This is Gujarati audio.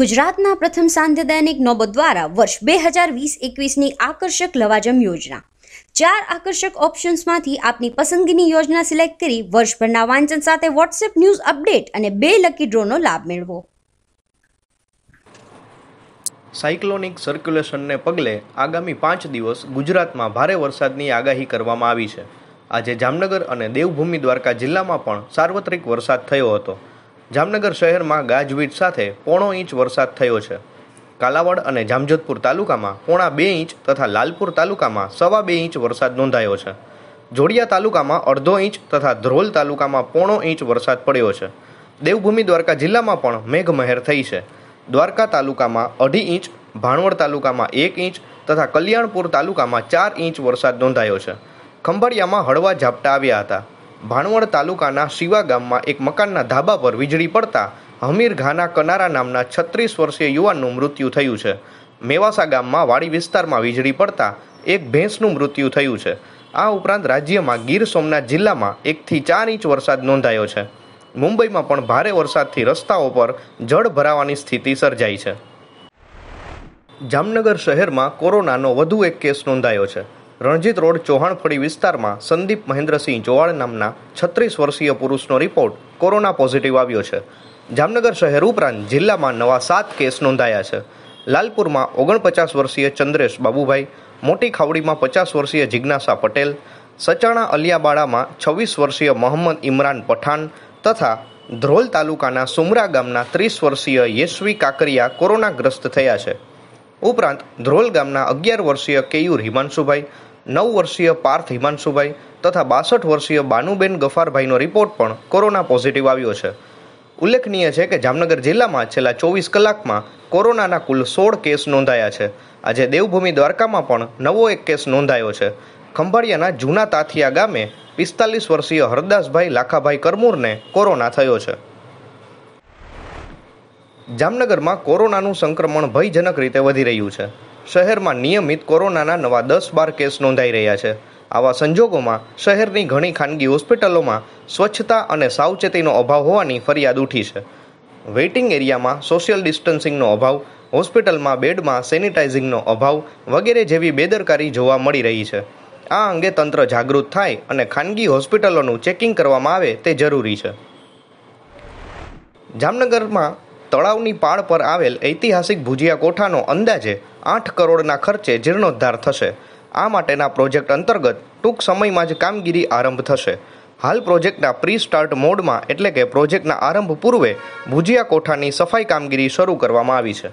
ગુજરાતના પ્રથમ સાંધ્ય દૈનિક નોબત દ્વારા વર્ષ બે હજાર વીસ એકવીસની આકર્ષક લવાજમ યોજના ચાર આકર્ષક ઓપ્શન્સમાંથી આપની પસંદગીની યોજના સિલેક્ટ કરી વર્ષભરના વાંચન સાથે વોટ્સએપ ન્યૂઝ અપડેટ અને બે લકી ડ્રોનો લાભ મેળવો સાયક્લોનિક સર્ક્યુલેશનને પગલે આગામી પાંચ દિવસ ગુજરાતમાં ભારે વરસાદની આગાહી કરવામાં આવી છે આજે જામનગર અને દેવભૂમિ દ્વારકા જિલ્લામાં પણ સાર્વત્રિક વરસાદ થયો હતો જામનગર શહેરમાં ગાજવીજ સાથે પોણો ઇંચ વરસાદ થયો છે કાલાવડ અને જામજોધપુર તાલુકામાં પોણા બે ઇંચ તથા લાલપુર તાલુકામાં સવા બે ઇંચ વરસાદ નોંધાયો છે જોડિયા તાલુકામાં અડધો ઇંચ તથા ધ્રોલ તાલુકામાં પોણો ઇંચ વરસાદ પડ્યો છે દેવભૂમિ દ્વારકા જિલ્લામાં પણ મેઘમહેર થઈ છે દ્વારકા તાલુકામાં અઢી ઇંચ ભાણવડ તાલુકામાં એક ઇંચ તથા કલ્યાણપુર તાલુકામાં ચાર ઇંચ વરસાદ નોંધાયો છે ખંભાળિયામાં હળવા ઝાપટા આવ્યા હતા ભાણવડ તાલુકાના શિવા ગામમાં એક મકાનના ધાબા પર વીજળી પડતા હમીરઘાના કનારા નામના છત્રીસ વર્ષીય યુવાનનું મૃત્યુ થયું છે મેવાસા ગામમાં વાડી વિસ્તારમાં વીજળી પડતા એક ભેંસનું મૃત્યુ થયું છે આ ઉપરાંત રાજ્યમાં ગીર સોમનાથ જિલ્લામાં એકથી ચાર ઇંચ વરસાદ નોંધાયો છે મુંબઈમાં પણ ભારે વરસાદથી રસ્તાઓ પર જળ ભરાવાની સ્થિતિ સર્જાઈ છે જામનગર શહેરમાં કોરોનાનો વધુ એક કેસ નોંધાયો છે રણજીત રોડ ચૌહાણફળી વિસ્તારમાં સંદીપ મહેન્દ્રસિંહ જોવાળ નામના છત્રીસ વર્ષીય પુરુષનો રિપોર્ટ કોરોના પોઝિટિવ આવ્યો છે જામનગર શહેર ઉપરાંત જિલ્લામાં નવા સાત કેસ નોંધાયા છે લાલપુરમાં ઓગણપચાસ વર્ષીય ચંદ્રેશ બાબુભાઈ મોટી ખાવડીમાં પચાસ વર્ષીય જિજ્ઞાસા પટેલ સચાણા અલિયાબાળામાં છવ્વીસ વર્ષીય મોહમ્મદ ઇમરાન પઠાણ તથા ધ્રોલ તાલુકાના સુમરા ગામના ત્રીસ વર્ષીય યશવી કાકરિયા કોરોનાગ્રસ્ત થયા છે ઉપરાંત ધ્રોલ ગામના અગિયાર વર્ષીય કેયુર હિમાંશુભાઈ નવ વર્ષીય પાર્થ હિમાંશુભાઈ તથા બાસઠ વર્ષીય બાનુબેન ગફારભાઈનો રિપોર્ટ પણ કોરોના પોઝિટિવ આવ્યો છે ઉલ્લેખનીય છે કે જામનગર જિલ્લામાં છેલ્લા ચોવીસ કલાકમાં કોરોનાના કુલ સોળ કેસ નોંધાયા છે આજે દેવભૂમિ દ્વારકામાં પણ નવો એક કેસ નોંધાયો છે ખંભાળિયાના જૂના તાથિયા ગામે પિસ્તાલીસ વર્ષીય હરદાસભાઈ લાખાભાઈ કરમૂરને કોરોના થયો છે જામનગરમાં કોરોનાનું સંક્રમણ ભયજનક રીતે વધી રહ્યું છે શહેરમાં નિયમિત કોરોનાના નવા દસ બાર કેસ નોંધાઈ રહ્યા છે આવા સંજોગોમાં શહેરની ઘણી ખાનગી હોસ્પિટલોમાં સ્વચ્છતા અને સાવચેતીનો અભાવ હોવાની ફરિયાદ ઉઠી છે વેઇટિંગ એરિયામાં સોશિયલ ડિસ્ટન્સિંગનો અભાવ હોસ્પિટલમાં બેડમાં સેનિટાઇઝિંગનો અભાવ વગેરે જેવી બેદરકારી જોવા મળી રહી છે આ અંગે તંત્ર જાગૃત થાય અને ખાનગી હોસ્પિટલોનું ચેકિંગ કરવામાં આવે તે જરૂરી છે જામનગરમાં તળાવની પાળ પર આવેલ ઐતિહાસિક ભુજિયા કોઠાનો અંદાજે આઠ કરોડના ખર્ચે જીર્ણોદ્ધાર થશે આ માટેના પ્રોજેક્ટ અંતર્ગત ટૂંક સમયમાં જ કામગીરી આરંભ થશે હાલ પ્રોજેક્ટના પ્રી સ્ટાર્ટ મોડમાં એટલે કે પ્રોજેક્ટના આરંભ પૂર્વે ભુજિયા કોઠાની સફાઈ કામગીરી શરૂ કરવામાં આવી છે